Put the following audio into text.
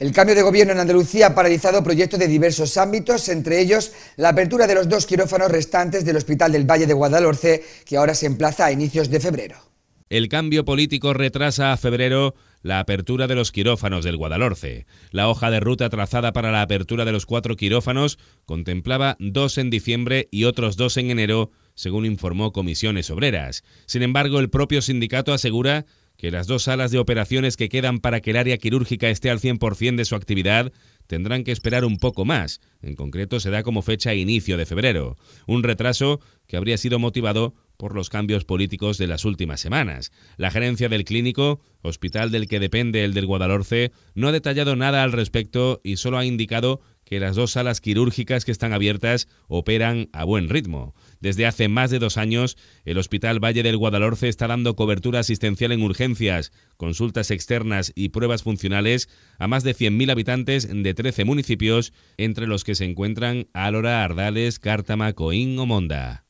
El cambio de gobierno en Andalucía ha paralizado proyectos de diversos ámbitos, entre ellos la apertura de los dos quirófanos restantes del Hospital del Valle de Guadalhorce, que ahora se emplaza a inicios de febrero. El cambio político retrasa a febrero la apertura de los quirófanos del Guadalhorce. La hoja de ruta trazada para la apertura de los cuatro quirófanos contemplaba dos en diciembre y otros dos en enero, según informó Comisiones Obreras. Sin embargo, el propio sindicato asegura que las dos salas de operaciones que quedan para que el área quirúrgica esté al 100% de su actividad tendrán que esperar un poco más. En concreto, se da como fecha inicio de febrero. Un retraso que habría sido motivado por los cambios políticos de las últimas semanas. La gerencia del clínico, hospital del que depende el del Guadalhorce, no ha detallado nada al respecto y solo ha indicado que las dos salas quirúrgicas que están abiertas operan a buen ritmo. Desde hace más de dos años, el Hospital Valle del Guadalhorce está dando cobertura asistencial en urgencias, consultas externas y pruebas funcionales a más de 100.000 habitantes de 13 municipios, entre los que se encuentran Álora, Ardales, Cártama, Coín o Monda.